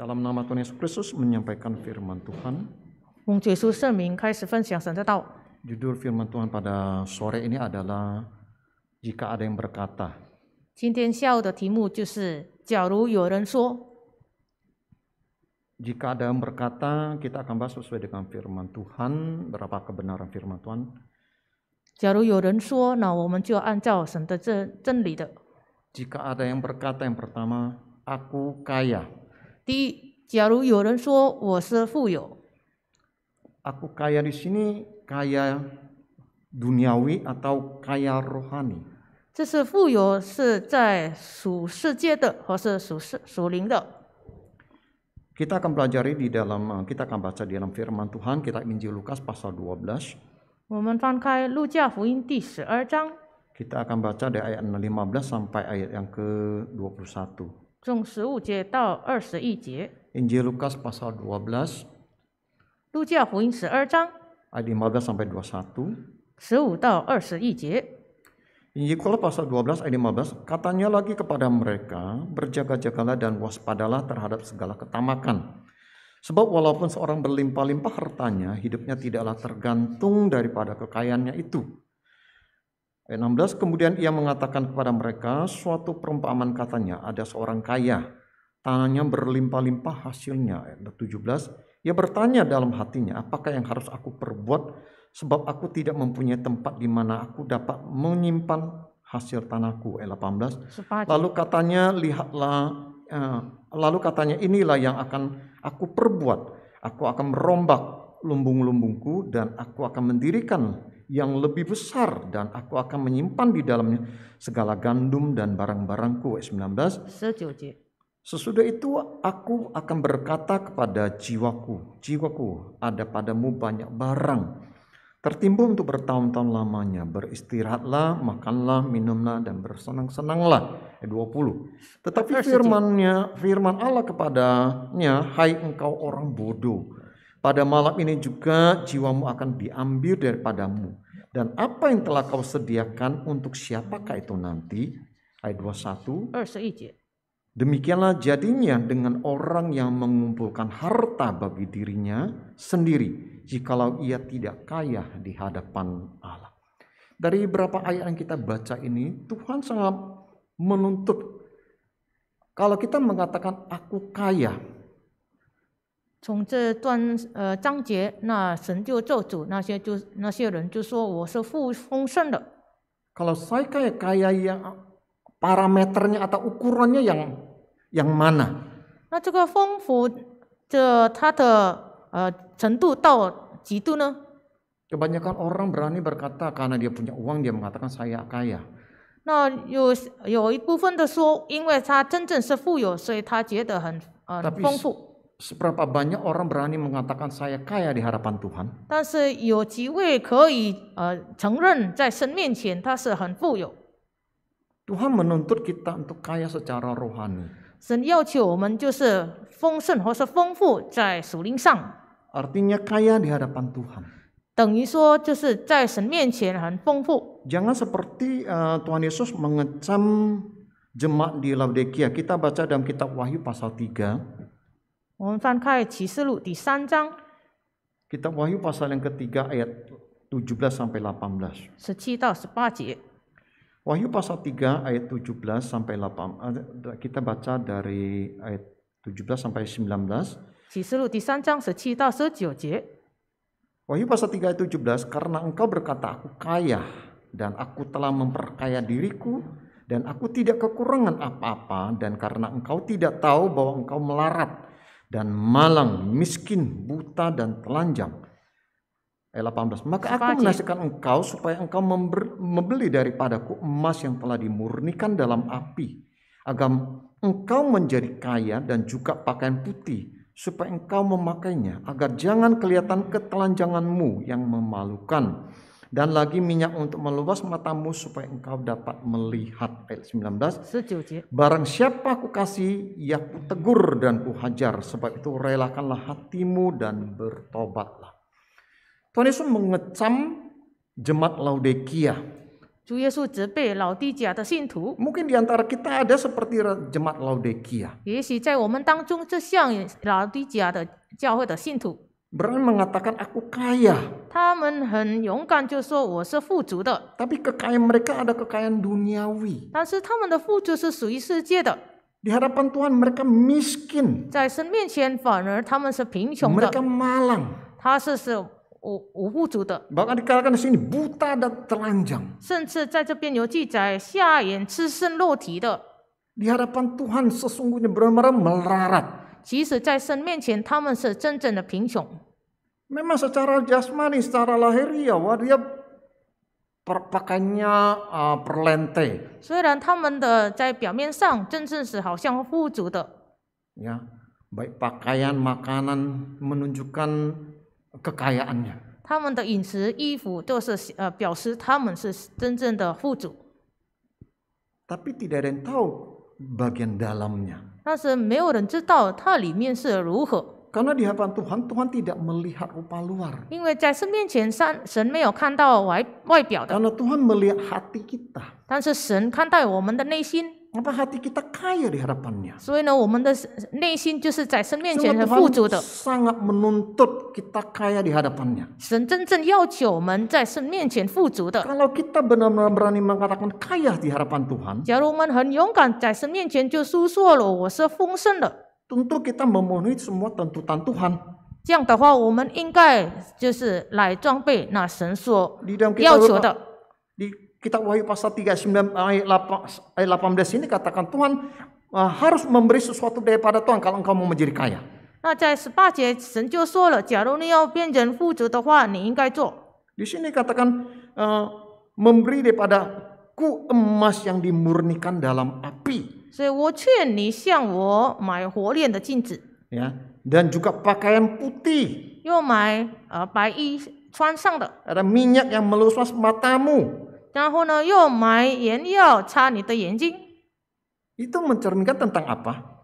dalam nama Tuhan Yesus Kristus menyampaikan firman Tuhan. Judul firman Tuhan pada sore ini adalah jika ada yang berkata. 今天下午的题目就是假如有人说 jika ada yang berkata, kita akan bahas sesuai dengan firman Tuhan, berapa kebenaran firman Tuhan. 假如有人说，那我们就按照神的真真理的。Jika ada yang berkata yang pertama, aku kaya. 第一，假如有人说我是富有，aku kaya di sini kaya duniawi atau kaya rohani。这是富有是在属世界的，或是属世属灵的。Kita akan pelajari di dalam kita akan baca di dalam firman Tuhan kita Injil Lukas pasal 12. kita akan baca dari ayat 15 sampai ayat yang ke-21. Injil Lukas pasal 12. 路加福音十二章。Ayat 15 sampai 21. Injil pasal 12 ayat 15 katanya lagi kepada mereka berjaga-jagalah dan waspadalah terhadap segala ketamakan. Sebab walaupun seorang berlimpah-limpah hartanya, hidupnya tidaklah tergantung daripada kekayaannya itu. Ayat 16 kemudian ia mengatakan kepada mereka suatu perumpamaan katanya ada seorang kaya tanahnya berlimpah-limpah hasilnya. Ayat 17 ia bertanya dalam hatinya apakah yang harus aku perbuat sebab aku tidak mempunyai tempat di mana aku dapat menyimpan hasil tanahku. Ayat 18 lalu katanya lihatlah uh, lalu katanya inilah yang akan aku perbuat aku akan merombak lumbung-lumbungku dan aku akan mendirikan yang lebih besar dan aku akan menyimpan di dalamnya segala gandum dan barang-barangku. Ayat 19. Sesudah itu aku akan berkata kepada jiwaku, jiwaku ada padamu banyak barang tertimbun untuk bertahun-tahun lamanya. Beristirahatlah, makanlah, minumlah dan bersenang-senanglah. Ayat 20. Tetapi firmannya, firman Allah kepadanya, hai engkau orang bodoh, pada malam ini juga jiwamu akan diambil daripadamu dan apa yang telah kau sediakan untuk siapakah itu nanti? Ayat 21. Demikianlah jadinya dengan orang yang mengumpulkan harta bagi dirinya sendiri jikalau ia tidak kaya di hadapan Allah. Dari beberapa ayat yang kita baca ini, Tuhan sangat menuntut kalau kita mengatakan aku kaya, 从这段呃章节，那神就咒诅那些就那些人，就说我是富丰盛的。Kalau saya kaya kaya yang parameternya atau ukurannya yang yang mana？那这个丰富这它的呃程度到几度呢？Kebanyakan orang berani berkata karena dia punya uang dia mengatakan saya kaya. Seberapa banyak orang berani mengatakan saya kaya di hadapan Tuhan? Tuhan menuntut kita untuk kaya secara rohani. Artinya kaya di hadapan Tuhan. Jangan seperti uh, Tuhan Yesus mengecam jemaat di Laodikia. Kita baca dalam kitab Wahyu pasal 3. 我们翻开启示录第三章。Kitab Wahyu pasal yang ketiga ayat tujuh belas sampai 18. 17到18节。Wahyu pasal tiga ayat tujuh belas sampai 8. Eh, kita baca dari ayat tujuh belas sampai 19. belas 17到19 Wahyu pasal tiga ayat tujuh belas karena engkau berkata aku kaya dan aku telah memperkaya diriku dan aku tidak kekurangan apa-apa dan karena engkau tidak tahu bahwa engkau melarat dan malang, miskin, buta, dan telanjang. Ayat 18. Maka aku menasihkan engkau supaya engkau membeli daripadaku emas yang telah dimurnikan dalam api. Agar engkau menjadi kaya dan juga pakaian putih supaya engkau memakainya agar jangan kelihatan ketelanjanganmu yang memalukan dan lagi minyak untuk meluas matamu supaya engkau dapat melihat ayat 19 Setuju. barang siapa aku kasih ya ku tegur dan ku hajar sebab itu relakanlah hatimu dan bertobatlah Tuhan Yesus mengecam jemaat Laodikia Mungkin di antara kita ada seperti jemaat Laodikia. Berani mengatakan aku kaya. Tapi kekayaan mereka ada kekayaan duniawi. 但是他们的富足是属于世界的。Di hadapan Tuhan mereka miskin. 在神面前反而他们是贫穷的。Mereka malang. 他是是无无富足的。Bahkan dikatakan di sini buta dan telanjang. Di hadapan Tuhan sesungguhnya benar-benar melarat. 即使在神面前，他们是真正的贫穷。Memang secara jasmani, secara lahiriah, wah dia pakainya uh, perlente. 虽然他们的在表面上真正是好像富足的。Ya, baik pakaian, makanan menunjukkan kekayaannya. 他们的饮食、衣服都是呃表示他们是真正的富足。Tapi tidak ada yang tahu bagian dalamnya. 但是没有人知道它里面是如何。因为，在神面前，神神没有看到外外表。的。但是，神看待我们的内心。所以呢，我们的内心就是在神面前是富足的。神凡事非常门，我们富足的。神真正要求我们在神面前富足的。如果我们很勇敢在神面前就说错了，我是丰盛的。这样的话，我们应该就是来装备那神所要求的。Kitab Wahyu pasal 39 ayat 18 ini katakan Tuhan eh, harus memberi sesuatu daripada Tuhan kalau engkau mau menjadi kaya. Nah, di sini katakan uh, memberi ku emas yang dimurnikan dalam api. Ya, dan juga pakaian putih. Ada minyak yang meluas matamu. 然后呢，又买眼药擦你的眼睛。Itu mencerminkan tentang apa?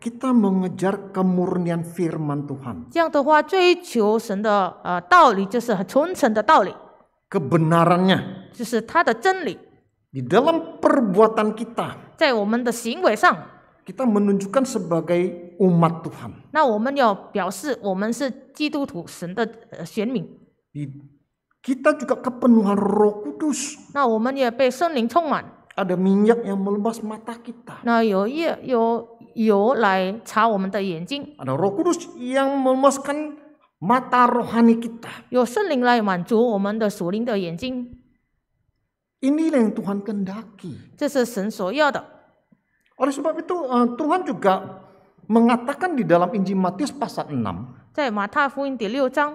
kita mengejar kemurnian firman Tuhan. dalam perbuatan kita, menunjukkan sebagai umat Tuhan. Kita juga kepenuhan Roh Kudus. Nah, ya, Ada minyak yang melepas mata kita. Nah, iya, Ada Roh Kudus yang melemaskan mata rohani kita. Inilah yang Tuhan kendaki. Ya, Oleh sebab itu eh, Tuhan juga mengatakan di dalam Injil Matius pasal 6. 在马太福音第六章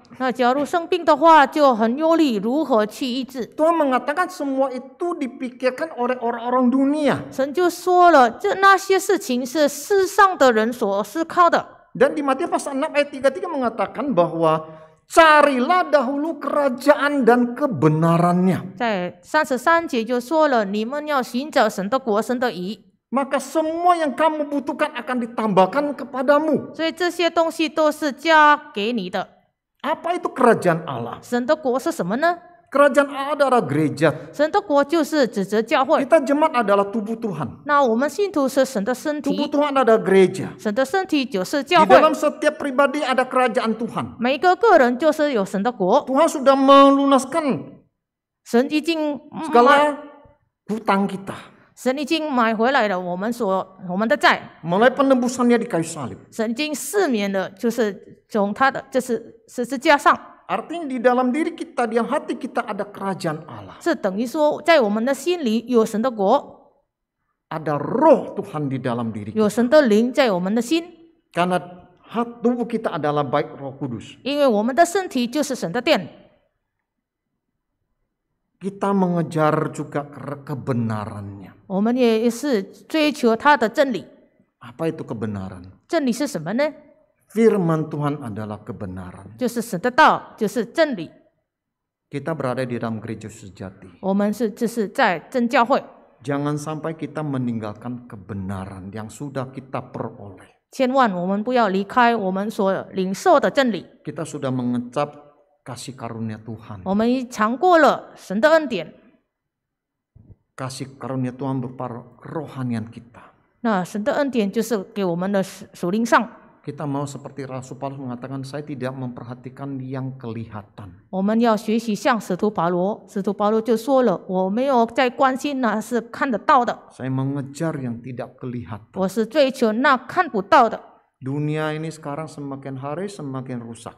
那假如生病的话，就很忧虑，如何去医治？Tuhan mengatakan semua itu dipikirkan oleh orang-orang dunia。神就说了，这那些事情是世上的人所思考的。Dan di Matius pasal 6 ayat 33 mengatakan bahwa carilah dahulu kerajaan dan kebenarannya。在三十三节就说了，你们要寻找神的国、神的义。Maka semua yang kamu butuhkan akan ditambahkan kepadamu. 所以这些东西都是加给你的。apa itu kerajaan Allah? Kerajaan Allah adalah gereja. Kita jemaat adalah tubuh Tuhan. Tubuh Tuhan adalah gereja. Di dalam setiap pribadi ada kerajaan Tuhan. Tuhan sudah melunaskan segala hutang kita. 神已经买回来了我们所我们的债，melalui penembusannya di kayu salib. di dalam diri kita, di dalam hati kita ada kerajaan Allah. roh Tuhan di dalam diri kita. tubuh kita adalah baik roh kudus kita mengejar juga kebenarannya. Apa itu kebenaran? Firman Tuhan adalah kebenaran. Kita berada di dalam gereja sejati. Jangan sampai kita meninggalkan kebenaran yang sudah kita peroleh. Kita sudah mengecap kasih karunia Tuhan. Kasih karunia Tuhan berupa rohanian kita. Nah, Kita mau seperti Rasul Paulus mengatakan saya tidak memperhatikan yang kelihatan. Saya mengejar yang tidak kelihatan. Dunia ini sekarang semakin hari semakin rusak.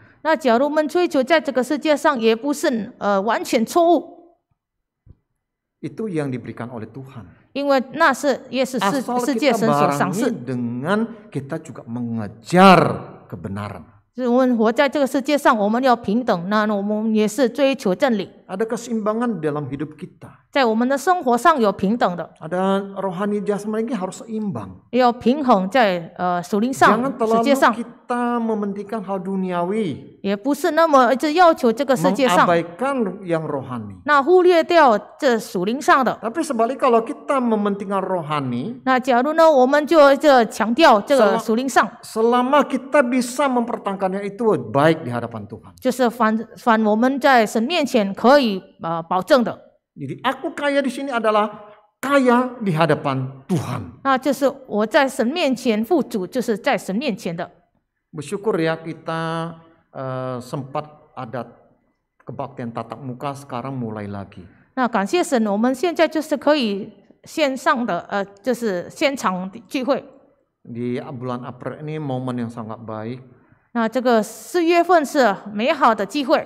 那假如我们追求在这个世界上，也不是呃完全错误。Itu yang diberikan oleh Tuhan。因为那是也是世世界神所赏赐。Asal kita barang i dengan kita juga mengejar kebenaran。是我们活在这个世界上，我们要平等，那我们也是追求真理。Ada keseimbangan dalam hidup kita. Ada rohani jasmani ini harus seimbang. Jangan terlalu kita mementingkan hal duniawi. Mengabaikan yang rohani. Tapi sebaliknya kalau kita mementingkan rohani, selama, selama kita bisa mempertahankannya itu baik di hadapan Tuhan. 就是凡凡我们在神面前可以可以呃保证的。所以，aku kaya di sini adalah kaya di hadapan Tuhan。那就是我在神面前富足，就是在神面前的。bersyukur ya kita sempat ada kebaktian tatap muka sekarang mulai lagi。那感谢神，我们现在就是可以线上的呃，就是现场聚会。di bulan April ini m o m e n yang sangat baik。那这个四月份是美好的聚会。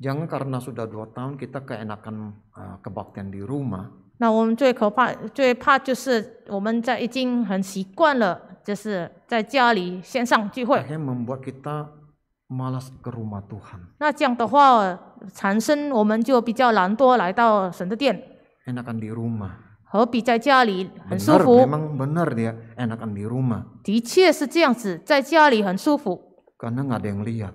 Jangan karena sudah dua tahun kita keenakan eh, kebaktian di rumah. 那我们最可怕、最怕就是我们在已经很习惯了，就是在家里线上聚会。Akhirnya membuat kita malas ke rumah Tuhan. di rumah. Benar, 服？memang benar dia enakan di rumah. nggak ada yang lihat.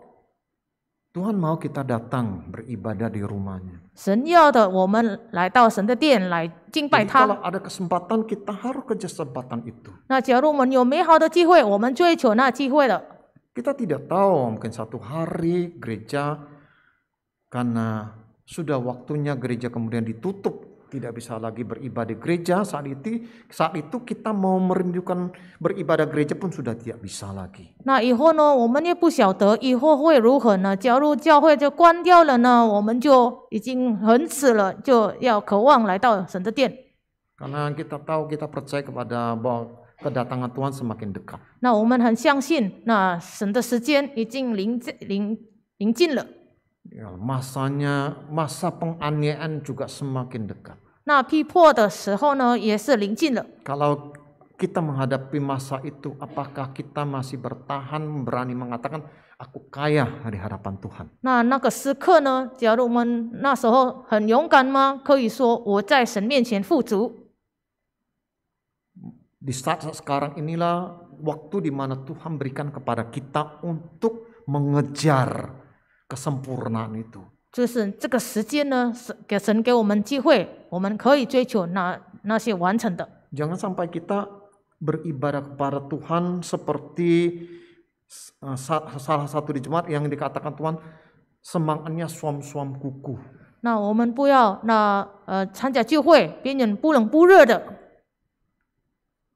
Tuhan mau kita datang beribadah di rumahnya. Jadi kalau ada kesempatan kita harus kerja kesempatan itu. Kita tidak tahu mungkin satu hari gereja karena sudah waktunya gereja kemudian ditutup tidak bisa lagi beribadah gereja saat itu saat itu kita mau merindukan beribadah gereja pun sudah tidak bisa lagi. Nah, 以后呢，我们也不晓得以后会如何呢？假如教会就关掉了呢，我们就已经很迟了，就要渴望来到神的殿。Karena kita tahu kita percaya kepada bahwa kedatangan Tuhan semakin dekat. Nah, 我们很相信，那神的时间已经临临临近了。ya, masanya masa penganiayaan juga semakin dekat. Nah, Kalau kita menghadapi masa itu, apakah kita masih bertahan berani mengatakan aku kaya dari harapan Tuhan? Nah, di saat sekarang inilah waktu di mana Tuhan berikan kepada kita untuk mengejar kesempurnaan itu. Jangan sampai kita beribadah kepada Tuhan seperti uh, salah satu di jemaat yang dikatakan Tuhan semangatnya suam-suam kuku. Nah,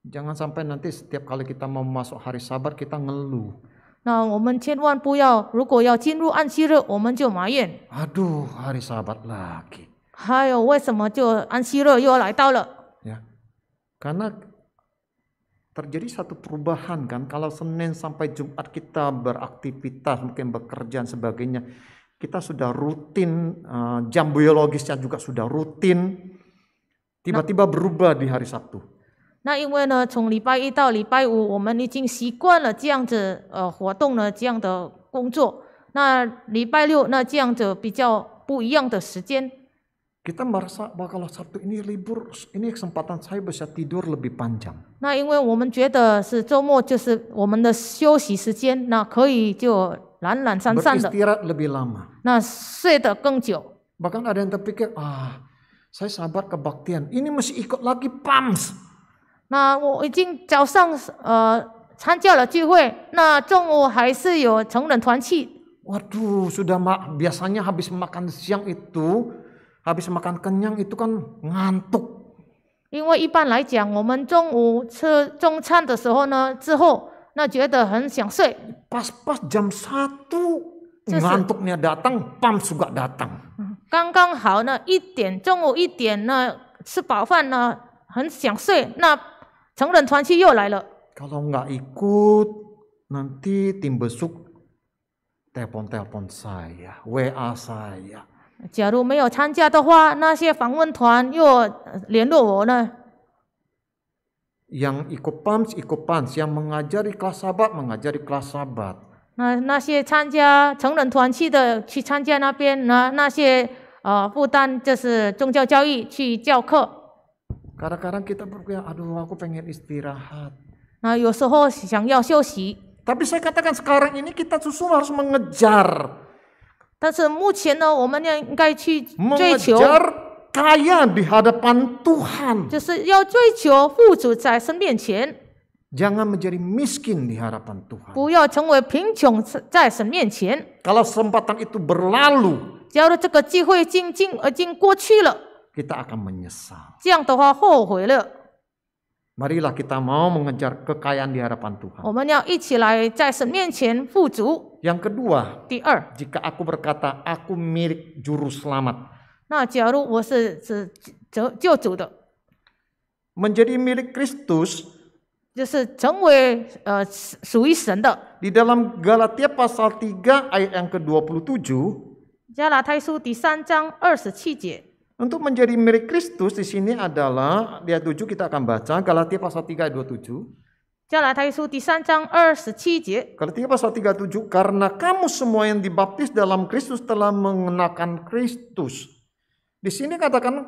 Jangan sampai nanti setiap kali kita mau masuk hari Sabat kita ngeluh. 那我们千万不要，如果要进入安息日，我们就埋怨。Aduh, hari Sabat lagi. 还有为什么就安息日又要来到了？Ya, karena terjadi satu perubahan kan kalau Senin sampai Jumat kita beraktivitas mungkin bekerja dan sebagainya kita sudah rutin eh, jam biologisnya juga sudah rutin tiba-tiba berubah di hari Sabtu 那因为呢，从礼拜一到礼拜五，我们已经习惯了这样子，呃，活动呢，这样的工作。那礼拜六，那这样子比较不一样的时间。kita merasa b a h w a satu ini libur ini kesempatan saya b o l e tidur lebih panjang。那因为我们觉得是周末，就是我们的休息时间，那可以就懒懒散散的。beristirahat lebih lama。那睡得更久。bahkan ada yang terpikir ah saya sabar kebaktian ini mesti ikut lagi pams。那我已经早上呃参加了聚会，那中午还是有成人团去。哇，都，sudah mak biasanya habis makan siang itu, habis makan kenyang itu kan ngantuk。因为一般来讲，我们中午吃中餐的时候呢，之后那觉得很想睡。pas-pas jam satu ngantuknya datang, pam juga datang。刚刚好呢，一点中午一点呢，吃饱饭呢，很想睡，那。成人团契又来了。Kalau nggak ikut, nanti tim besuk telpon-telpon e e saya, wa saya。假如没有参加的话，那些访问团又联络我呢？Yang ikut pans, ikut pans yang mengajari kelas abad, mengajari kelas abad。那那些参加成人团契的去参加那边，那那些呃，不单就是宗教教育去教课。Kadang-kadang kita berpikir, aduh aku pengen istirahat. Nah, yosoho siang yao xiuxi. Tapi saya katakan sekarang ini kita susu harus mengejar. 但是目前呢，我们要应该去追求 mengejar kaya di hadapan Tuhan. 就是要追求富足在神面前，Jangan menjadi miskin di hadapan Tuhan. 不要成为贫穷在神面前。Kalau kesempatan itu berlalu, 假如这个机会已经经而经过去了，kita akan menyesal. marilah kita mau mengejar kekayaan di hadapan Tuhan. yang kedua, 第二, jika aku berkata aku milik juru selamat. menjadi milik Kristus, di dalam Galatia pasal 3 ayat yang ke-27, 27. Untuk menjadi milik Kristus di sini adalah dia tujuh kita akan baca Galatia pasal 3 ayat 27. Galatia pasal 37 karena kamu semua yang dibaptis dalam Kristus telah mengenakan Kristus. Di sini katakan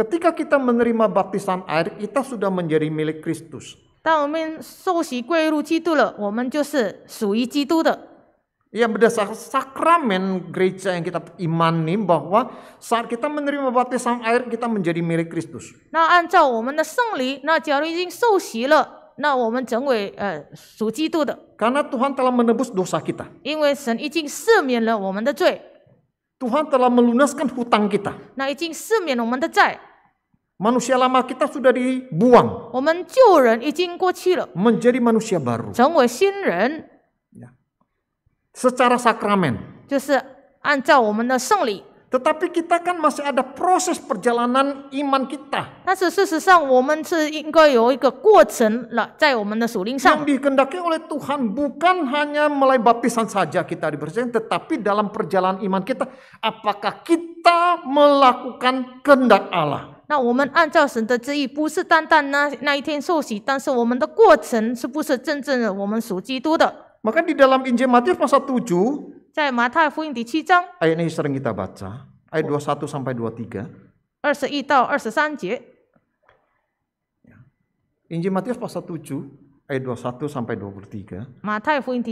ketika kita menerima baptisan air kita sudah menjadi milik Kristus. 当我们受洗归入基督了，我们就是属于基督的。Ya berdasarkan sakramen gereja yang kita imani bahwa saat kita menerima baptisan air kita menjadi milik Kristus. Nah, nah, nah eh, Tuhan telah menebus dosa kita. Tuhan telah melunaskan hutang kita. Nah, manusia lama kita sudah dibuang. 我们旧人已经过去了。Menjadi manusia baru. 成为新人。secara sakramen. Tetapi kita kan masih ada proses perjalanan iman kita. Yang dikendaki oleh Tuhan bukan hanya melalui baptisan saja kita dibersihkan, tetapi dalam perjalanan iman kita, apakah kita melakukan kehendak Allah? 那我们按照神的旨意，不是单单那那一天受洗，但是我们的过程是不是真正的我们属基督的？maka di dalam Injil Matius pasal 7, ayat ini sering kita baca, ayat 21 sampai 23. 21 23 Injil Matius pasal 7 ayat 21 sampai 23. Bukan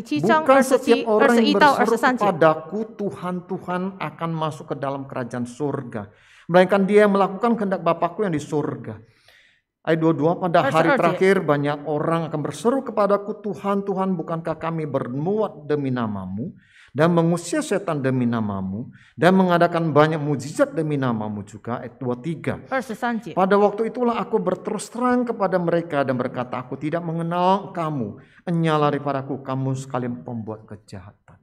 setiap orang yang berseru kepadaku Tuhan Tuhan akan masuk ke dalam kerajaan surga, melainkan dia yang melakukan kehendak Bapakku yang di surga. Ayat 22, pada hari terakhir banyak orang akan berseru kepadaku, Tuhan, Tuhan, bukankah kami bermuat demi namamu dan mengusir setan demi namamu dan mengadakan banyak mujizat demi namamu juga. Ayat 23. Pada waktu itulah aku berterus terang kepada mereka dan berkata, aku tidak mengenal kamu. Enyala daripadaku, kamu sekalian pembuat kejahatan.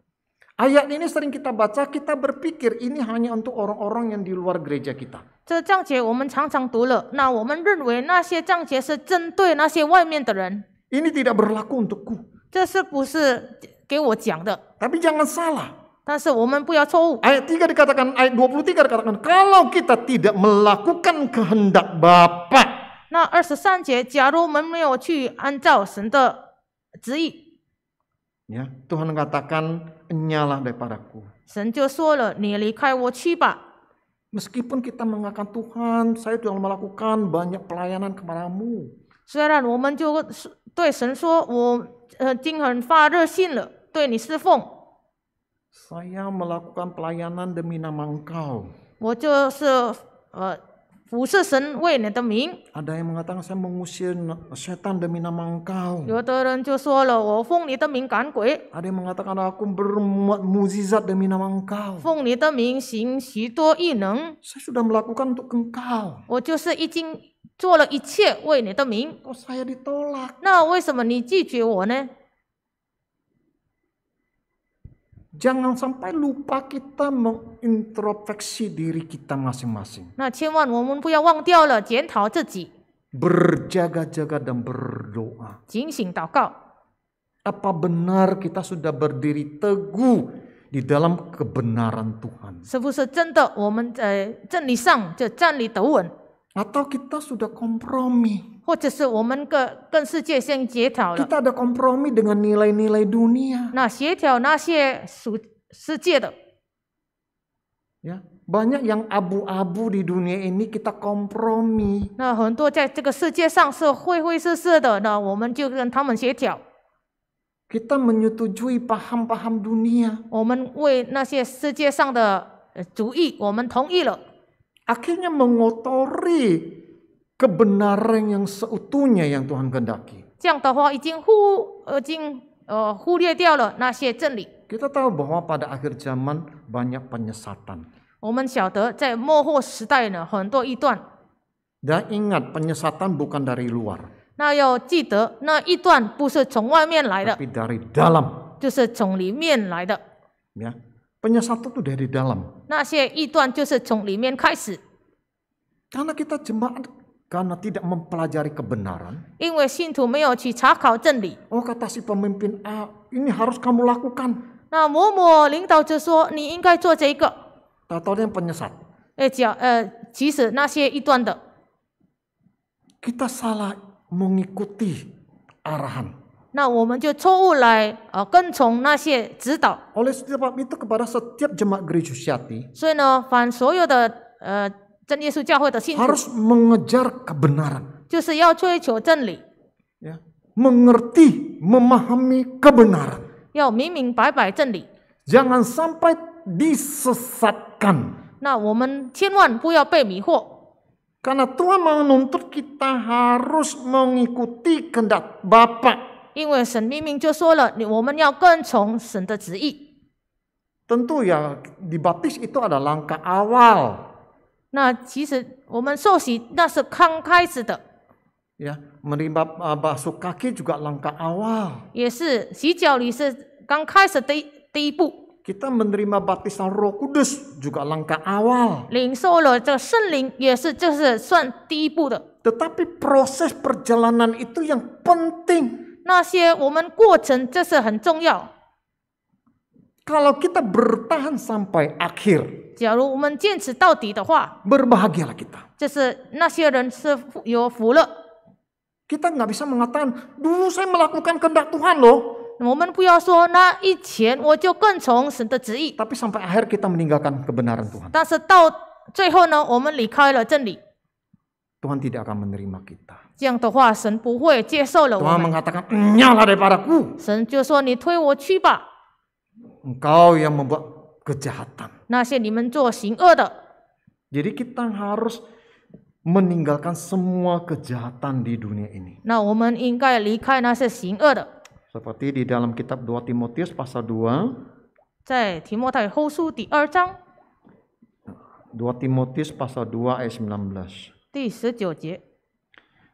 Ayat ini sering kita baca, kita berpikir ini hanya untuk orang-orang yang di luar gereja kita. 这章节我们常常读了，那我们认为那些章节是针对那些外面的人。Ini tidak berlaku untukku。这是不是给我讲的？Tapi jangan salah。但是我们不要错误。Ayat tiga dikatakan, ayat dua puluh tiga dikatakan, kalau kita tidak melakukan kehendak Bapa。那二十三节，假如我们没有去按照神的旨意，Ya, Tuhan katakan, nyala daripaku。神就说了，你离开我去吧。Meskipun kita mengatakan Tuhan, saya telah melakukan banyak pelayanan kepadamu. saya melakukan pelayanan demi nama Engkau. 부서 ada yang mengatakan saya mengusir setan demi nama engkau 有的人就说了我奉你的名赶鬼 ada yang mengatakan aku berbuat mujizat demi nama engkau 奉你的名行许多异能 saya sudah melakukan untuk engkau 我就是已经做了一切为你的名 kok saya ditolak 那为什么你拒绝我呢 Jangan sampai lupa kita mengintrospeksi diri kita masing-masing. Nah, Berjaga-jaga dan berdoa. Apa benar kita sudah berdiri teguh di dalam kebenaran Tuhan? Atau kita sudah kompromi. Kita ada kompromi dengan nilai-nilai dunia. Ya, banyak yang abu-abu di dunia ini kita kompromi. Kita menyetujui paham-paham dunia. Kita paham-paham dunia. Akhirnya mengotori kebenaran yang seutuhnya yang Tuhan kehendaki. Kita tahu bahwa pada akhir zaman banyak penyesatan. Dan ingat penyesatan bukan dari luar. Tapi dari dalam. Penyesatan itu dari dalam. Karena kita jemaat karena tidak mempelajari kebenaran. Oh, kata si pemimpin A, ah, ini harus kamu lakukan. yang penyesat. Eh, eh, kita salah mengikuti arahan. 那我们就错误来啊跟从那些指导。Oleh sebab itu kepada setiap jemaat gereja sejati. 所以呢，凡所有的呃真耶稣教会的信徒 harus mengejar kebenaran. 就是要追求真理。Ya, mengerti, memahami kebenaran. 要明明白白真理。Jangan sampai disesatkan. 那我们千万不要被迷惑。Karena Tuhan menuntut kita harus mengikuti kehendak Bapa 因为神明明就说了，我们要跟从神的旨意。Tentu ya dibaptis itu ada langkah awal. 那其实我们受洗那是刚开始的。Ya, menerima uh, basuh kaki juga langkah awal. menerima baptisan Roh Kudus juga langkah awal. Tetapi proses perjalanan itu yang penting. 那些我们过程，这是很重要。Kalau kita bertahan sampai akhir, akhir，假如我们坚持到底的话，berbahagialah kita。就是那些人是有福了。Kita nggak bisa mengatakan dulu saya melakukan kehendak Tuhan loh。我们不要说那以前我就更从神的旨意。Tapi sampai akhir kita meninggalkan kebenaran Tuhan。但是到最后呢，我们离开了真理。Tuhan tidak akan menerima kita. 这样的话，神不会接受了我 Tuhan mengatakan, "Nyalah daripadaku. Engkau yang membuat kejahatan." Jadi kita harus meninggalkan semua kejahatan di dunia ini. Seperti di dalam kitab 2 Timotius pasal 2, 在提摩太后书第二章，2 Timotius pasal 2 ayat 19. 第十九节。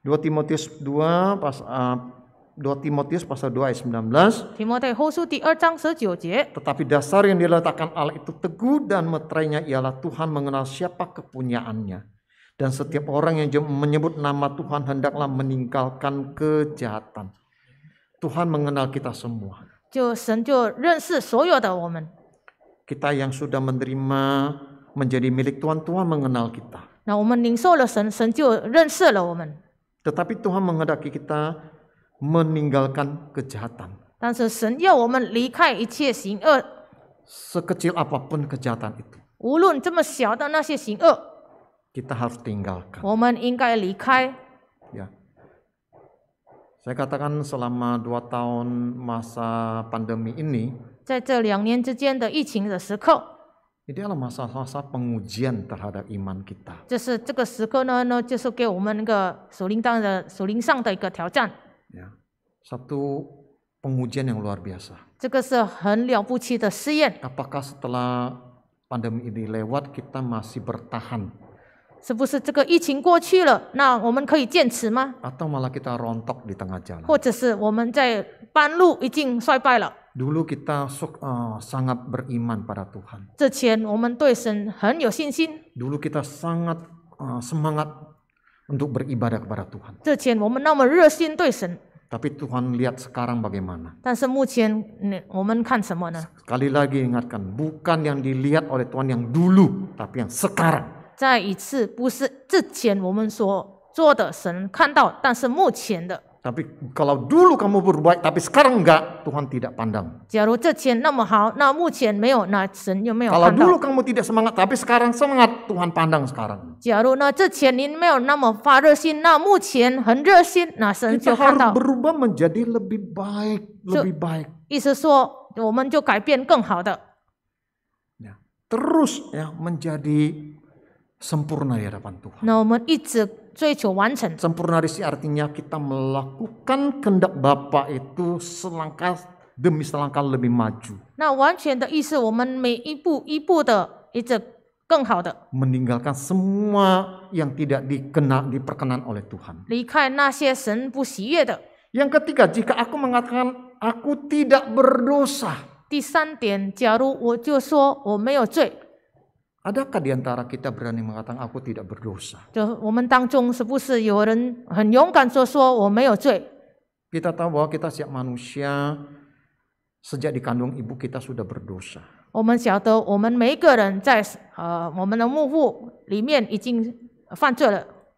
2 Timotius 2 pas ah, dua 2 Timotius pasal 2 ayat 19. Timotius Tetapi dasar yang diletakkan Allah itu teguh dan meterainya ialah Tuhan mengenal siapa kepunyaannya. Dan setiap orang yang menyebut nama Tuhan hendaklah meninggalkan kejahatan. Tuhan mengenal kita semua. Kita yang sudah menerima menjadi milik Tuhan, Tuhan mengenal kita. 那我们领受了神，神就认识了我们。tetapi Tuhan mengedaki h kita meninggalkan kejahatan。但是神要我们离开一切行恶。sekecil apapun kejahatan itu。无论这么 u 的那些行恶。kita harus tinggalkan。我们应该离 n ya。saya katakan selama dua tahun masa pandemi ini。在这两年之间的疫情的时刻。ini adalah masa-masa pengujian terhadap iman kita. 这是这个时刻呢，呢就是给我们那个属灵上的属灵上的一个挑战。Ya, satu pengujian yang luar biasa. Apakah setelah pandemi ini lewat kita masih bertahan? Atau malah kita rontok di tengah jalan? 或者是我们在半路已经衰败了？dulu kita uh, sangat beriman pada Tuhan. Dulu kita sangat uh, semangat untuk beribadah kepada Tuhan. Tapi Tuhan lihat sekarang bagaimana. Sekali lagi ingatkan, bukan yang dilihat oleh Tuhan yang dulu, tapi yang sekarang. 再一次，不是之前我们所做的，神看到，但是目前的。tapi kalau dulu kamu berbuat tapi sekarang enggak, Tuhan tidak pandang. Kalau dulu kamu tidak semangat tapi sekarang semangat, Tuhan pandang sekarang. Kita harus berubah menjadi lebih baik, lebih baik. terus ya menjadi sempurna di hadapan Tuhan. Nah, kita Sempurna 追求完成。Sempurnarisi artinya kita melakukan kehendak Bapa itu selangkah demi selangkah lebih maju. Nah, Meninggalkan semua yang tidak dikena diperkenan oleh Tuhan. Yang ketiga, jika aku mengatakan aku tidak berdosa. 第三点，假如我就说我没有罪。Adakah di antara kita berani mengatakan aku tidak berdosa? Kita tahu bahwa kita siap manusia sejak dikandung ibu kita sudah berdosa.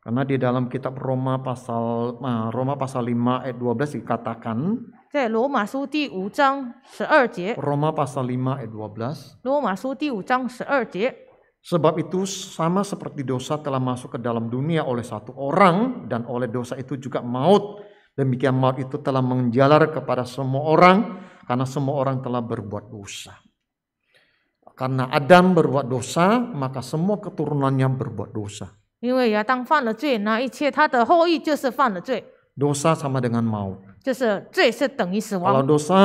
Karena di dalam kitab Roma pasal Roma pasal 5 ayat 12 dikatakan Roma pasal 5 ayat 12. 罗马书第五章十二节。Sebab itu sama seperti dosa telah masuk ke dalam dunia oleh satu orang dan oleh dosa itu juga maut. Demikian maut itu telah menjalar kepada semua orang karena semua orang telah berbuat dosa. Karena Adam berbuat dosa, maka semua keturunannya berbuat dosa. Dosa sama dengan maut. Kalau dosa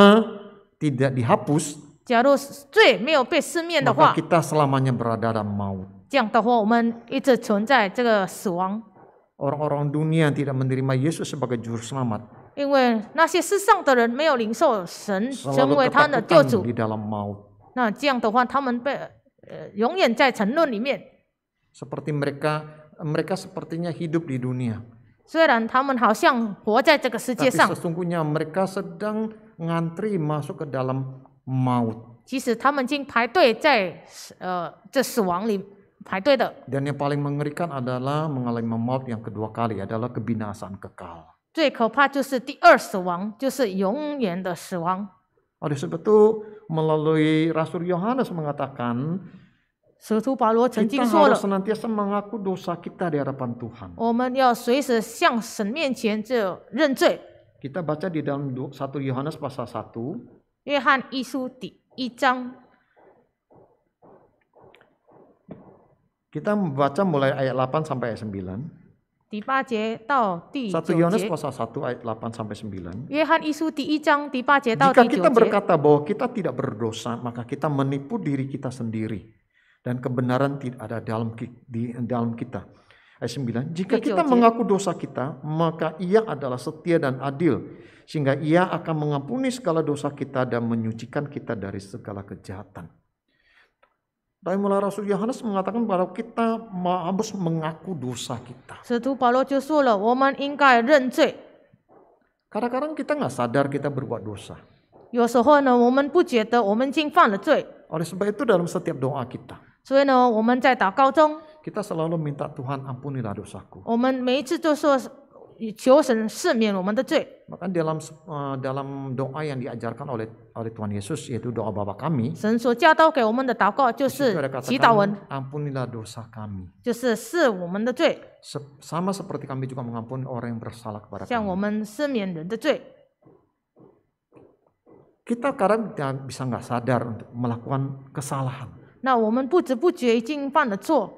tidak dihapus, 假如罪没有被赦免的话，maka kita selamanya berada dalam maut. orang dunia tidak menerima Yesus sebagai juru selamat. dalam mereka mereka sepertinya hidup di dunia. sesungguhnya mereka sedang ngantri masuk ke dalam maut. Dan yang paling mengerikan adalah mengalami maut yang kedua kali adalah kebinasaan kekal. Oleh sebab itu melalui Rasul Yohanes mengatakan kita harus senantiasa mengaku dosa kita di hadapan Tuhan. Kita baca di dalam 1 Yohanes pasal 1约翰一书第一章。Kita membaca mulai ayat 8 sampai ayat 9. satu Yohanes pasal 1 ayat 8 sampai 9. Jika kita berkata bahwa kita tidak berdosa, maka kita menipu diri kita sendiri dan kebenaran tidak ada dalam di dalam kita. Ayat 9. Jika kita mengaku dosa kita, maka Ia adalah setia dan adil sehingga ia akan mengampuni segala dosa kita dan menyucikan kita dari segala kejahatan. Dari mulai Rasul Yohanes mengatakan bahwa kita harus mengaku dosa kita. Kadang-kadang kita nggak sadar kita berbuat dosa. Oleh sebab itu dalam setiap doa kita. Kita selalu minta Tuhan ampunilah dosaku. 我们每一次都说求神赦免我们的罪。Maka dalam eh, dalam doa yang diajarkan oleh oleh Tuhan Yesus yaitu doa Bapa kami. 神所教导给我们的祷告就是祈祷文。Ampunilah dosa kami. 就是赦我们的罪。Sama seperti kami juga mengampuni orang yang bersalah kepada kami. 像我们赦免人的罪。Kita tidak bisa nggak sadar untuk melakukan kesalahan. 那我们不知不觉已经犯了错。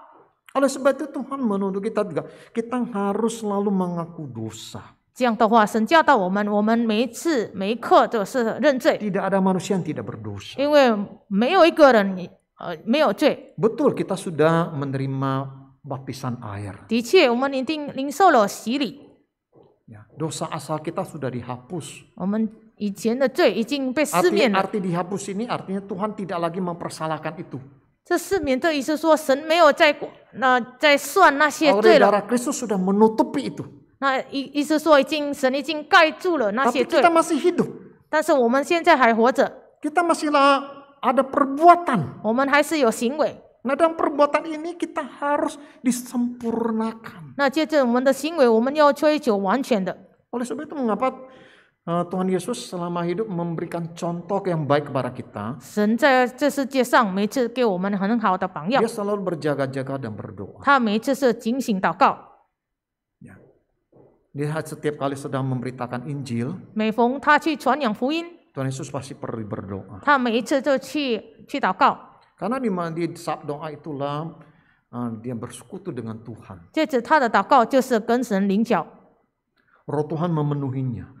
Oleh sebab itu Tuhan menuntut kita juga, kita harus selalu mengaku dosa. 这样的话，神教导我们，我们每一次每一刻都是认罪。Tidak ada manusia yang tidak berdosa. kita sudah menerima baptisan air. 的确，我们已经领受了洗礼。Ya, dosa asal kita sudah dihapus. 我们以前的罪已经被赦免了。Arti, arti dihapus ini artinya Tuhan tidak lagi mempersalahkan itu. 这赦免的意思说，神没有在那、呃、在算那些罪了。Darah Kristus sudah menutupi itu. kita masih hidup. 但是我们现在还活着。Kita masih ada perbuatan. dalam perbuatan ini kita harus disempurnakan. sebab itu mengapa Eh, Tuhan Yesus selama hidup memberikan contoh yang baik kepada kita. Dia selalu berjaga-jaga dan berdoa. Dia setiap kali sedang memberitakan Injil. Tuhan Yesus pasti perlu berdoa. Karena di di saat doa itulah eh, dia bersekutu dengan Tuhan. Roh Tuhan memenuhinya.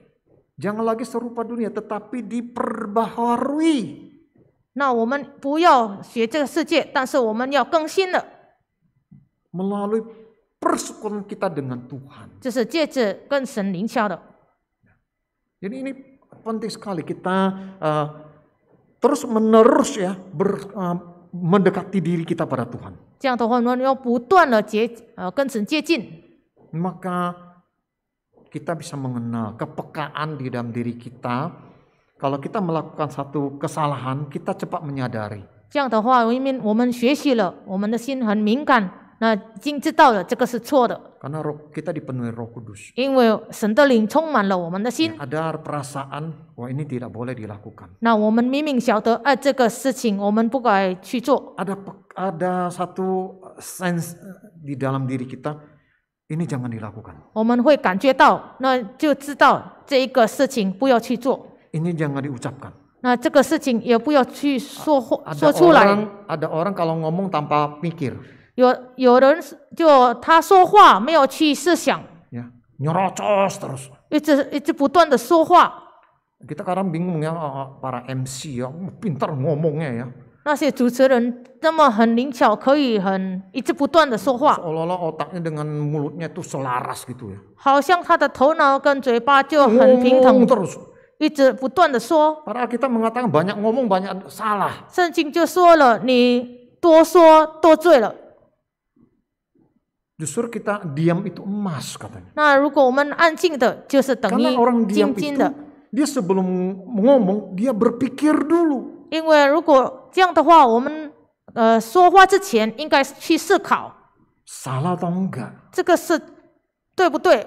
Jangan lagi serupa dunia, tetapi diperbaharui. Melalui persekutuan kita dengan Tuhan. Jadi ini penting sekali kita uh, eh, terus menerus ya ber, uh, mendekati diri kita pada Tuhan. Maka kita bisa mengenal kepekaan di dalam diri kita. Kalau kita melakukan satu kesalahan, kita cepat menyadari. Karena roh, kita dipenuhi Roh Kudus. Ya, ada perasaan, wah ini tidak boleh dilakukan. Ada, ada satu sense eh, di dalam diri kita ini jangan dilakukan. Ini jangan diucapkan. 那这个事情也不要去说说 Ada 出来。orang, ada orang kalau ngomong tanpa mikir, 有有人是就他说话没有去思想，ya nyerocos terus. 一直一直不断的说话。Kita kadang bingung ya ah, ah, para MC ya, pintar ngomongnya ya. 那些主持人那么很灵巧，可以很一直不断的说话。seolah-olah otaknya dengan mulutnya itu selaras gitu ya. kita mengatakan banyak ngomong banyak salah。圣经就说了，你多说多罪了。Justru kita diam itu emas katanya. 那如果我们安静的，就是等于 Karena orang diam itu dia sebelum ngomong dia berpikir dulu. 因为如果这样的话，我们呃说话之前应该去思考。傻啦，东噶。这个是，对不对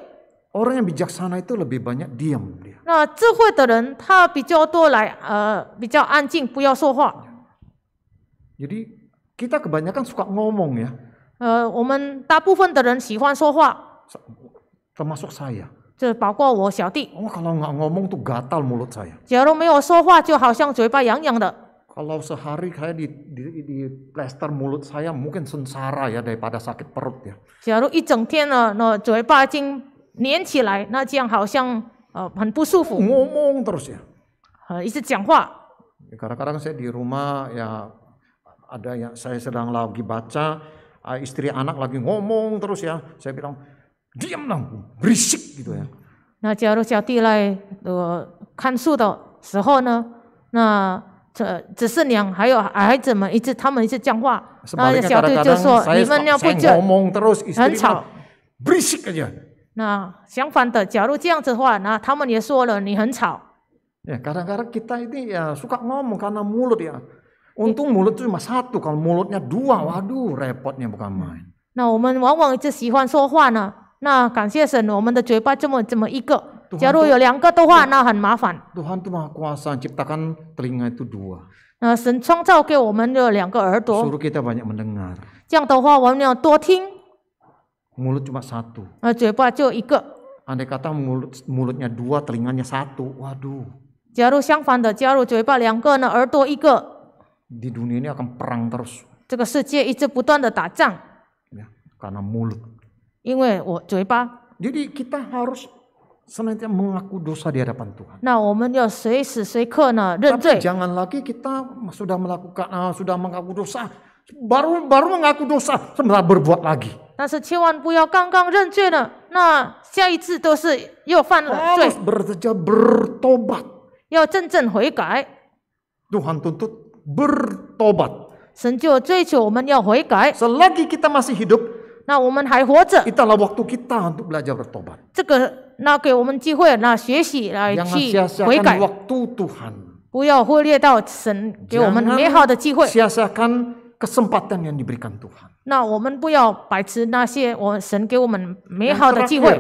？orang yang bijaksana itu lebih banyak diam dia。那智慧的人他比较多来呃比较安静，不要说话。jadi kita kebanyakan suka ngomong ya。呃，我们大部分的人喜欢说话。termasuk saya。这包括我小弟。Oh, kalau nggak ngomong tuh gatal mulut saya. Kalau sehari kayak di, di, di plester mulut saya mungkin sengsara ya daripada sakit perut ya. 假如一整天呢，那嘴巴已经粘起来，那这样好像呃很不舒服。Ngomong terus ya. 呃，一直讲话。Kadang-kadang saya di rumah ya ada yang saya sedang lagi baca ah, istri anak lagi ngomong terus ya. Saya bilang diam dong, berisik gitu ya. nah aja 那相反的假如这样子的话那他们也说了你很吵 ya aja。那相反的，假如这样子的话，那他们也说了你很吵。Ya, kadang-kadang kita ini ya suka ngomong karena mulut ya. Untung mulut itu cuma satu, kalau mulutnya dua, waduh repotnya bukan main. Nah, 我们往往就喜欢说话呢。那感谢神，我们的嘴巴这么这么一个。假如有两个的话，那很麻烦。Tuhan tu maha kuasa ciptakan telinga itu dua. kita banyak mendengar。这样的话，我们要多听。Mulut cuma satu. kata mulut mulutnya dua, telinganya satu, waduh. Di dunia ini akan perang terus. 这个世界一直不断的打仗。Ya, karena mulut. 因为我嘴巴。Jadi kita harus senantiasa mengaku dosa di hadapan Tuhan. Nah, jangan lagi kita sudah melakukan ah, sudah mengaku dosa, baru baru mengaku dosa setelah berbuat lagi. 但是千万不要刚刚认罪了，那下一次都是又犯了罪。Harus bersedia bertobat. 要真正悔改。Tuhan tuntut bertobat. 神就追求我们要悔改。Selagi kita masih hidup, 那我们还活着。Itulah waktu kita untuk belajar bertobat. 这个那给我们机会，那学习来去悔改。waktu Tuhan. 不要忽略到神给我们美好的机会。Sia-siakan kesempatan yang diberikan Tuhan. 那我们不要白吃那些我神给我们美好的机会。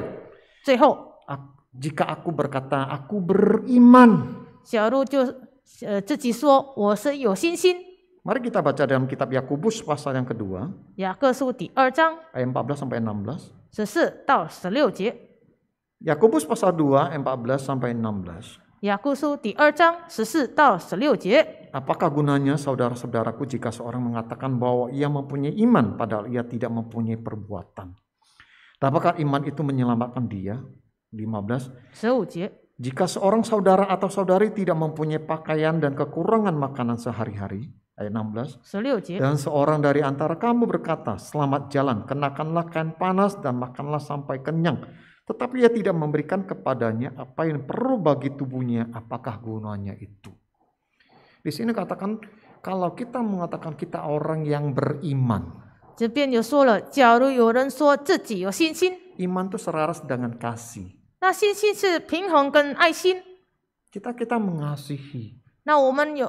最后，jika aku berkata aku beriman，小鹿就呃自己说我是有信心。Mari kita baca dalam kitab Yakobus pasal yang kedua. Yakobus 2 Ayat 14 sampai 16. 14到16节. Yakobus pasal 2 ayat 14 sampai 16. Apakah gunanya saudara-saudaraku jika seorang mengatakan bahwa ia mempunyai iman padahal ia tidak mempunyai perbuatan? Apakah iman itu menyelamatkan dia? 15. 15. Jika seorang saudara atau saudari tidak mempunyai pakaian dan kekurangan makanan sehari-hari, ayat 16. 16 dan seorang dari antara kamu berkata, selamat jalan, kenakanlah kain panas dan makanlah sampai kenyang. Tetapi ia tidak memberikan kepadanya apa yang perlu bagi tubuhnya, apakah gunanya itu. Di sini katakan, kalau kita mengatakan kita orang yang beriman. iman itu seraras dengan kasih. Nah, kan, kita kita mengasihi. Nah, mengasihi。那我们有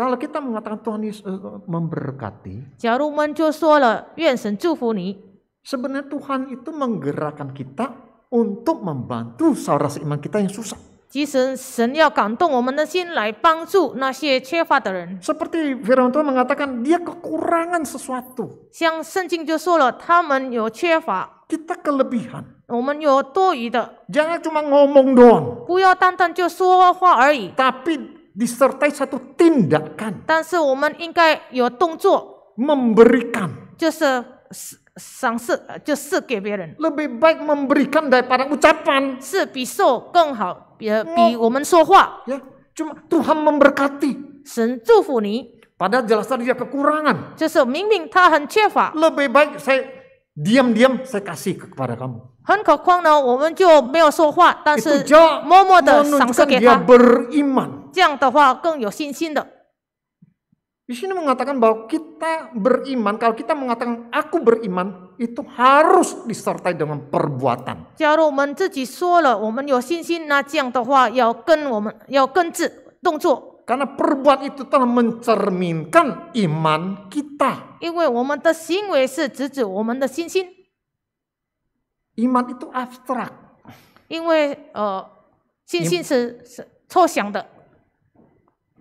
Kalau kita mengatakan Tuhan Yesus eh, memberkati, Sebenarnya Tuhan itu menggerakkan kita untuk membantu saudara seiman kita yang susah. 其实神要感动我们的心来帮助那些缺乏的人。Seperti ya Firman Tuhan mengatakan dia kekurangan sesuatu. Kita kelebihan. Jangan cuma ngomong doang, 不要单单就说话而已，tapi disertai satu tindakan. tindakan. memberikan. lebih baik memberikan daripada ucapan. Lebih 是比受更好，比比我们说话。Ya, cuma Tuhan memberkati. memberkati. jelas jelas-jelas dia kekurangan. Lebih baik saya diam-diam saya kasih kepada kamu. dia beriman. 这样的话更有信心的。Di sini mengatakan bahwa kita beriman, kalau kita mengatakan aku beriman, itu harus disertai dengan perbuatan. Karena perbuatan itu telah mencerminkan iman kita. Karena iman itu abstrak. Karena 因为呃，信心是是抽象的。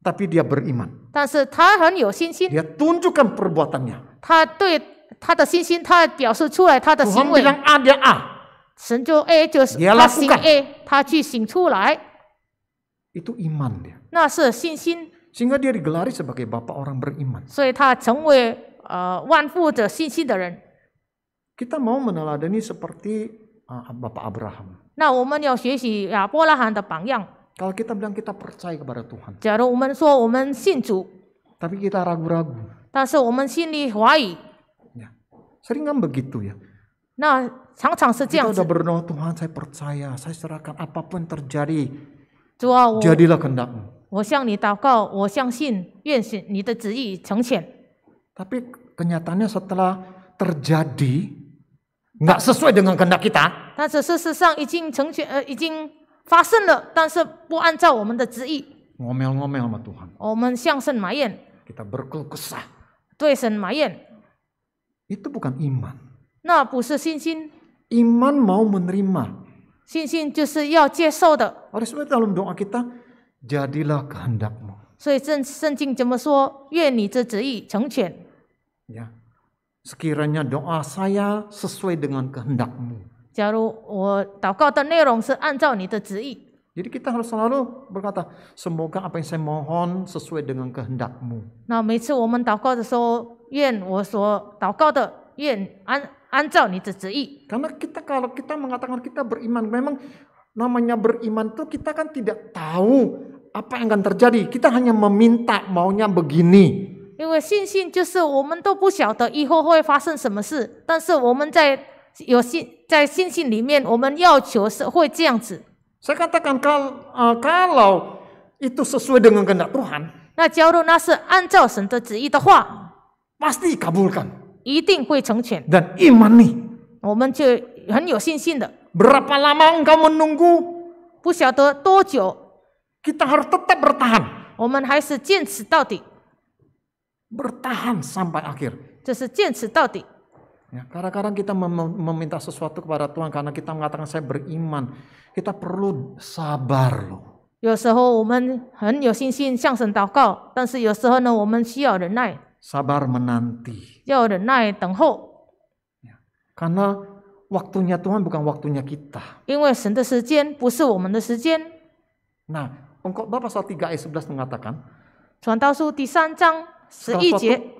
tapi dia beriman. Dia tunjukkan perbuatannya. Tuhan A dia A. Dia lakukan iman dia. Sehingga dia digelari sebagai bapak orang beriman. Kita mau meneladani seperti uh, Bapak Abraham. 那我们要学习亚伯拉罕的榜样，kalau kita bilang kita percaya kepada Tuhan. Jadi, kita ragu-ragu. Tapi kita ragu Ya. sering kan begitu ya. 那常常是这样子。Kita nah, sudah berdoa Tuhan, saya percaya, saya serahkan apapun terjadi. Tuhan, jadilah kehendakmu. 我向你祷告，我相信，愿是你的旨意成全。Tapi kenyataannya setelah terjadi nggak sesuai dengan kehendak kita. 但只是事实上已经成全，呃，已经发生了，但是不按照我们的旨意。Ngomel-ngomel sama Tuhan. 我们向神埋怨，Kita berkeluh kesah. 对神埋怨，Itu bukan iman. 那不是信心，Iman mau menerima. 信心就是要接受的。Oleh sebab itu dalam doa kita, jadilah kehendakmu. 所以圣圣经怎么说？愿你这旨意成全。Ya. Sekiranya doa saya sesuai dengan kehendakmu. Jadi kita harus selalu berkata, semoga apa yang saya mohon sesuai dengan kehendakmu. kali kita kalau kita mengatakan kita beriman, memang namanya beriman itu kita kan tidak tahu apa yang akan terjadi. Kita hanya meminta maunya begini. kita begini. 有信在信心里面，我们要求是会这样子。Saya katakan kalau kalau itu sesuai dengan kehendak Tuhan, 那假如那是按照神的旨意的话，pasti dikabulkan 一定会成全，dan imani. 我们就很有信心的。Berapa lama engkau menunggu? 不晓得多久。Kita harus tetap bertahan。我们还是坚持到底。Bertahan sampai akhir。这是坚持到底。Ya, kadang-kadang kita mem meminta sesuatu kepada Tuhan karena kita mengatakan saya beriman. Kita perlu sabar loh. 有时候我们很有信心向神祷告，但是有时候呢，我们需要忍耐。Sabar menanti. karena waktunya Tuhan bukan waktunya kita. 因为神的时间不是我们的时间。Nah, pengkhotbah pasal 3 ayat 11 mengatakan. 传道书第三章十一节。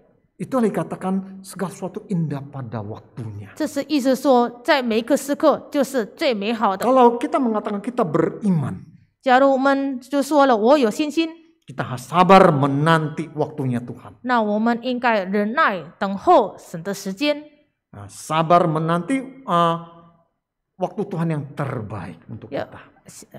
Itu yang dikatakan segala sesuatu indah pada waktunya. Kalau kita mengatakan kita beriman. kita harus sabar menanti waktunya Tuhan. Nah, sabar menanti uh, waktu Tuhan yang terbaik untuk kita.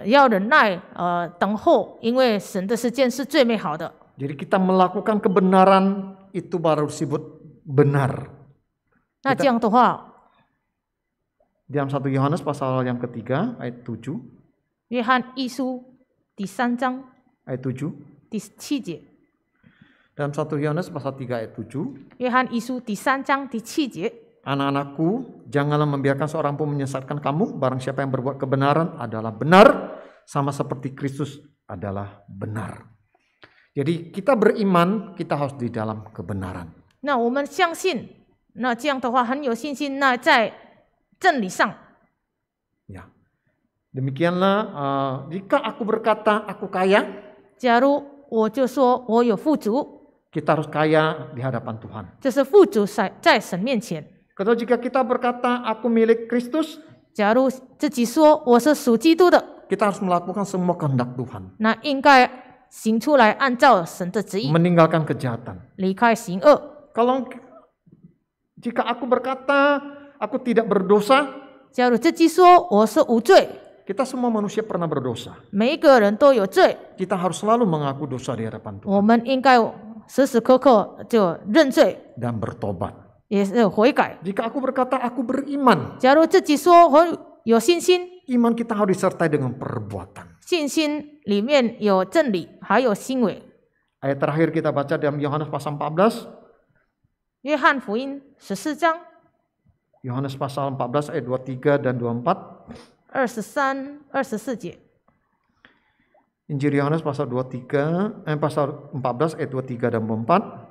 要忍耐，呃，等候，因为神的时间是最美好的。Jadi kita melakukan kebenaran itu baru disebut benar. Nah, Kita, dalam 1 Yohanes pasal yang ketiga ayat 7. Yohan Isu di sanjang ayat 7. Di cije. Dalam 1 Yohanes pasal 3 ayat 7. Yohan Isu di sanjang di cije. Anak-anakku, janganlah membiarkan seorang pun menyesatkan kamu. Barang siapa yang berbuat kebenaran adalah benar, sama seperti Kristus adalah benar. Jadi kita beriman, kita harus di dalam kebenaran. Nah, kita yakin. Nah, ini sangat yakin. Nah, di benar. Ya. Demikianlah uh, jika aku berkata aku kaya, kaya, kita harus kaya di hadapan Tuhan. Kalau jika kita berkata aku milik Kristus, kita harus melakukan semua kehendak Tuhan. Nah, 行出来，按照神的旨意，meninggalkan kejahatan，离开行恶。Kalau jika aku berkata aku tidak berdosa，假如自己说我是无罪，kita semua manusia pernah berdosa，每一个人都有罪。Kita harus selalu mengaku dosa di hadapan Tuhan，我们应该时时刻刻就认罪，dan bertobat，也是悔改。Jika aku berkata aku beriman，假如自己说我有信心。iman kita harus disertai dengan perbuatan. 信心里面有真理，还有行为。Ayat terakhir kita baca dalam Yohanes pasal 14. 约翰福音十四章 Yohanes pasal 14 ayat 23 dan 24. 23, 二十三、二十四节。Injil Yohanes pasal 23 eh pasal 14 ayat 23 dan 24.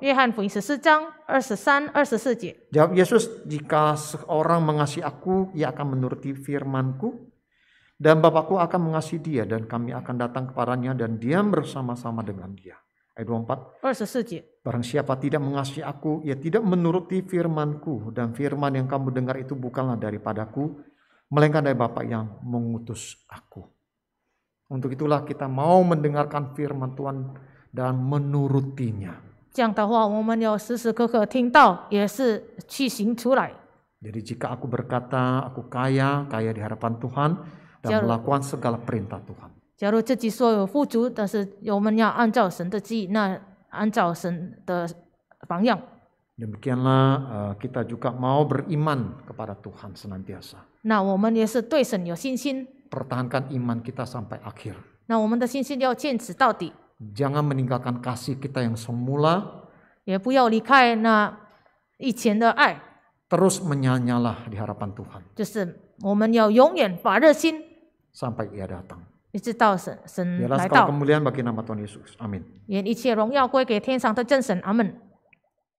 Jawab Yesus, jika seorang mengasihi aku, ia akan menuruti firmanku dan Bapakku akan mengasihi dia dan kami akan datang kepadanya dan diam bersama-sama dengan dia. Ayat 24. Barang siapa tidak mengasihi aku, ia tidak menuruti firmanku. Dan firman yang kamu dengar itu bukanlah daripadaku, melainkan dari Bapa yang mengutus aku. Untuk itulah kita mau mendengarkan firman Tuhan dan menurutinya. Jadi jika aku berkata aku kaya, kaya di hadapan Tuhan dan melakukan segala perintah Tuhan. 假如自己说有富足，但是我们要按照神的旨意，那按照神的榜样。Demikianlah eh, kita juga mau beriman kepada Tuhan senantiasa. Nah, 我们也是对神有信心。pertahankan iman kita sampai akhir. Nah, Jangan meninggalkan kasih kita yang semula. Terus menyanyalah di harapan Tuhan. sampai Ia datang. 一直到神神来到。Biarlah kemuliaan bagi nama Tuhan Yesus. Amin. Amin.